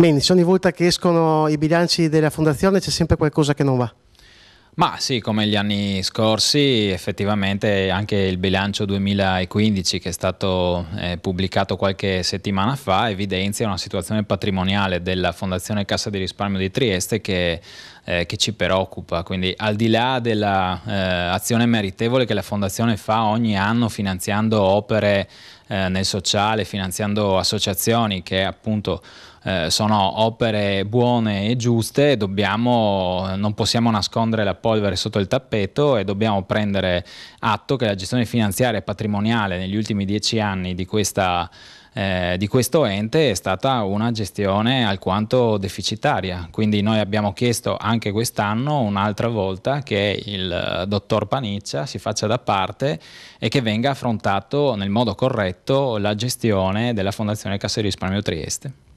Menzi, ogni volta che escono i bilanci della fondazione c'è sempre qualcosa che non va. Ma sì, come gli anni scorsi, effettivamente anche il bilancio 2015 che è stato eh, pubblicato qualche settimana fa evidenzia una situazione patrimoniale della Fondazione Cassa di Risparmio di Trieste che, eh, che ci preoccupa. Quindi al di là dell'azione eh, meritevole che la Fondazione fa ogni anno finanziando opere eh, nel sociale, finanziando associazioni che appunto eh, sono opere buone e giuste, dobbiamo, non possiamo nascondere la polvere sotto il tappeto e dobbiamo prendere atto che la gestione finanziaria e patrimoniale negli ultimi dieci anni di questa eh, di questo ente è stata una gestione alquanto deficitaria. Quindi noi abbiamo chiesto anche quest'anno un'altra volta che il eh, dottor Paniccia si faccia da parte e che venga affrontato nel modo corretto la gestione della Fondazione Cassa Risparmio Trieste.